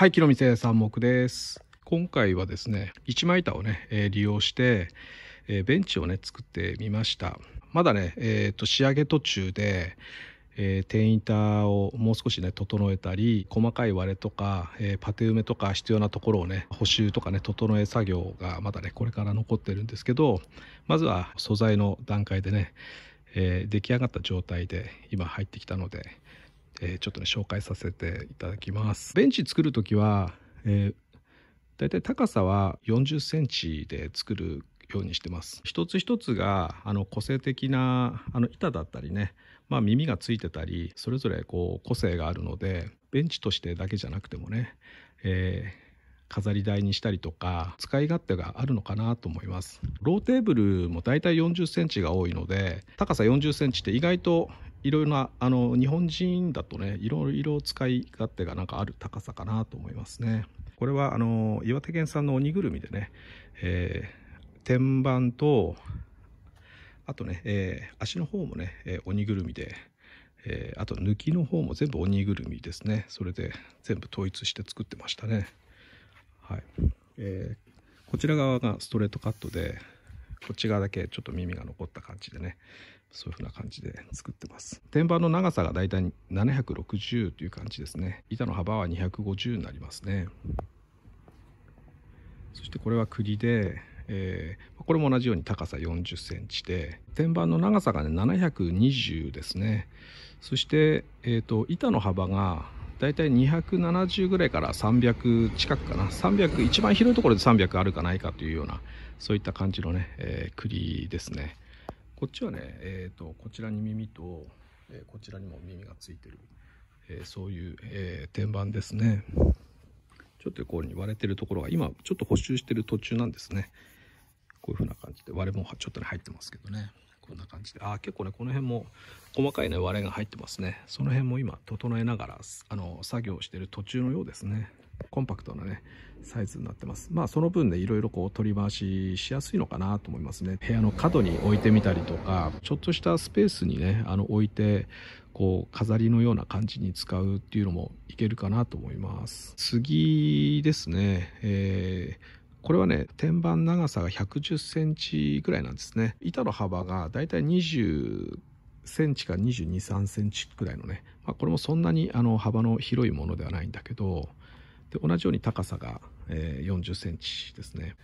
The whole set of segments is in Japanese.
はい、木の店三目です。今回はですね、一枚板をね、えー、利用して、えー、ベンチをね、作ってみました。まだね、えっ、ー、と、仕上げ途中で、えー、天板をもう少しね整えたり細かい割れとか、えー、パテ埋めとか必要なところをね補修とかね整え作業がまだねこれから残ってるんですけどまずは素材の段階でね、えー、出来上がった状態で今入ってきたのでえー、ちょっとね紹介させていただきますベンチ作る時は、えー、だいたい高さは40センチで作るようにしてます一つ一つがあの個性的なあの板だったりね、まあ、耳がついてたりそれぞれこう個性があるのでベンチとしてだけじゃなくてもね、えー飾り台にしたりとか使い勝手があるのかなと思いますローテーブルもだいたい40センチが多いので高さ40センチって意外と、いろいろなあの日本人だとねいろいろ使い勝手がなんかある高さかなと思いますねこれはあの岩手県産の鬼ぐるみでね、えー、天板とあとね、えー、足の方もね、えー、鬼ぐるみで、えー、あと抜きの方も全部鬼ぐるみですねそれで全部統一して作ってましたねはい、えー、こちら側がストレートカットでこっち側だけちょっと耳が残った感じでね、そういう風な感じで作ってます天板の長さがだいたい760という感じですね板の幅は250になりますねそしてこれは栗で、えー、これも同じように高さ40センチで天板の長さがね720ですねそして、えーと、と板の幅がだいたい270ぐらいから300近くかな300一番広いところで300あるかないかというようなそういった感じのね、えー、栗ですねこっちはね、えーと、こちらに耳と、えー、こちらにも耳がついてる、えー、そういう、えー、天板ですねちょっとこうに割れてるところが今ちょっと補修してる途中なんですねこういう風な感じで割れもちょっとね入ってますけどねこんな感じでああ結構ねこの辺も細かいね割れが入ってますねその辺も今整えながらあの作業してる途中のようですねコンパクトなね、サイズになってます。まあその分ね、いろいろこう取り回ししやすいのかなと思いますね。部屋の角に置いてみたりとか、ちょっとしたスペースにね、あの置いて、こう飾りのような感じに使うっていうのもいけるかなと思います。次ですね、えーこれはね天板長さが1 1 0センチぐらいなんですね板の幅がだいたい20センチか22、3センチくらいのね、まあ、これもそんなにあの幅の広いものではないんだけど、で同じように高さが、えー、40センチですね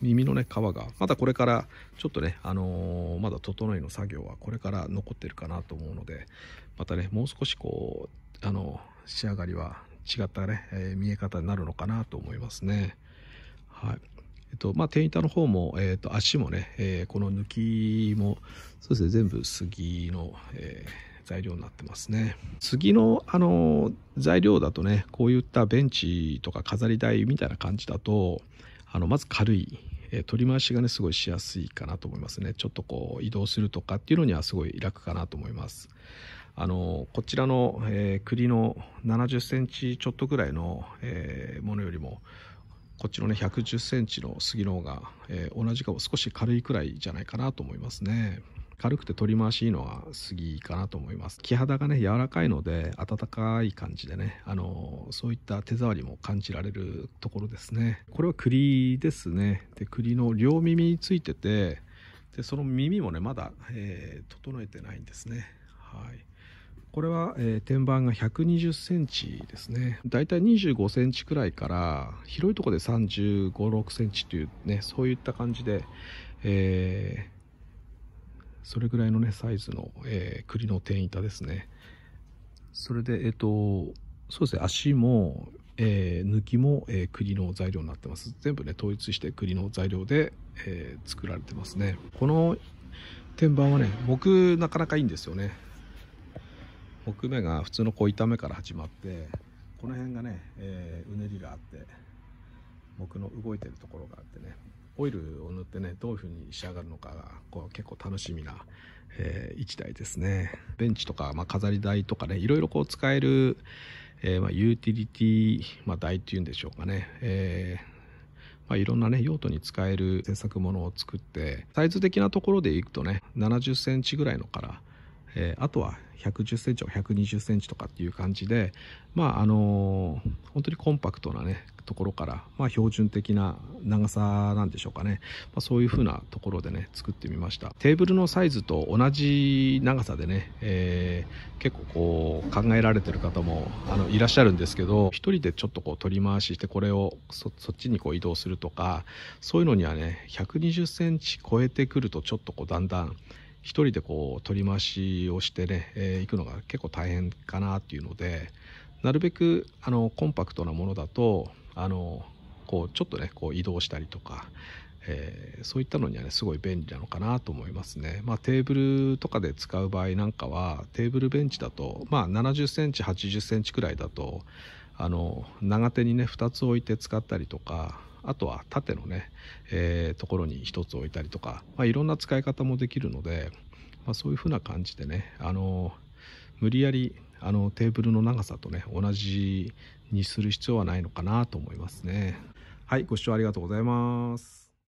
耳のね皮がまだこれからちょっとねあのー、まだ整いの作業はこれから残ってるかなと思うのでまたねもう少しこうあの仕上がりは違ったね、えー、見え方になるのかなと思いますねはいえっとまあ、天板の方も、えー、と足もね、えー、この抜きもそうですね全部杉の、えー、材料になってますね次のあの材料だとねこういったベンチとか飾り台みたいな感じだとあのまず軽いえ取り回しがねすごいしやすいかなと思いますねちょっとこう移動するとかっていうのにはすごい楽かなと思いますあのこちらの、えー、栗の70センチちょっとぐらいの、えー、ものよりもこっちのね110センチの杉の方が、えー、同じかも少し軽いくらいじゃないかなと思いますね軽くて取り回しいいのは杉かなと思います木肌がね柔らかいので温かい感じでねあのそういった手触りも感じられるところですねこれは栗ですねで栗の両耳についててでその耳もねまだ、えー、整えてないんですねはいこれは、えー、天板が120センチですね。だいたい25センチくらいから、広いところで35、6センチというね、そういった感じで、えーそれぐらいのね、サイズの、えー、栗の天板ですね。それで、えっ、と、そうですね、足も、えー、抜きも、えー、栗の材料になってます。全部ね、統一して栗の材料で、えー、作られてますね。この天板はね、僕、なかなかいいんですよね。木目が普通のこう炒めから始まって、この辺がね、えー、うねりがあって、僕の動いてるところがあってね、オイルを塗ってねどういう風に仕上がるのかがこう結構楽しみな、えー、1台ですねベンチとか、まあ、飾り台とかねいろいろこう使える、えー、まあ、ユーティリティ、まあ、台っていうんでしょうかね、えーまあ、いろんなね用途に使える制作物を作ってサイズ的なところでいくとね7 0センチぐらいのからえー、あとは110センチとか120センチとかっていう感じで、まああのー、本当にコンパクトなね、ところから、まあ、標準的な長さなんでしょうかね、まあ、そういう風なところでね作ってみましたテーブルのサイズと同じ長さでね、えー、結構こう考えられてる方もあのいらっしゃるんですけど1人でちょっとこう取り回ししてこれをそっちにこう移動するとかそういうのにはね120センチ超えてくるとちょっとこうだんだん1人でこう取り回しをしてね、えー、行くのが結構大変かなっていうのでなるべくあのコンパクトなものだとあのこうちょっとねこう移動したりとか、えー、そういったのにはねすごい便利なのかなと思いますね、まあ、テーブルとかで使う場合なんかはテーブルベンチだと、まあ、7 0センチ8 0センチくらいだとあの長手にね2つ置いて使ったりとかあとは縦のね、えー、ところに1つ置いたりとか、まあ、いろんな使い方もできるので、まあ、そういうふうな感じでね、あの無理やりあのテーブルの長さとね同じにする必要はないのかなと思いますね。はい、ご視聴ありがとうございます。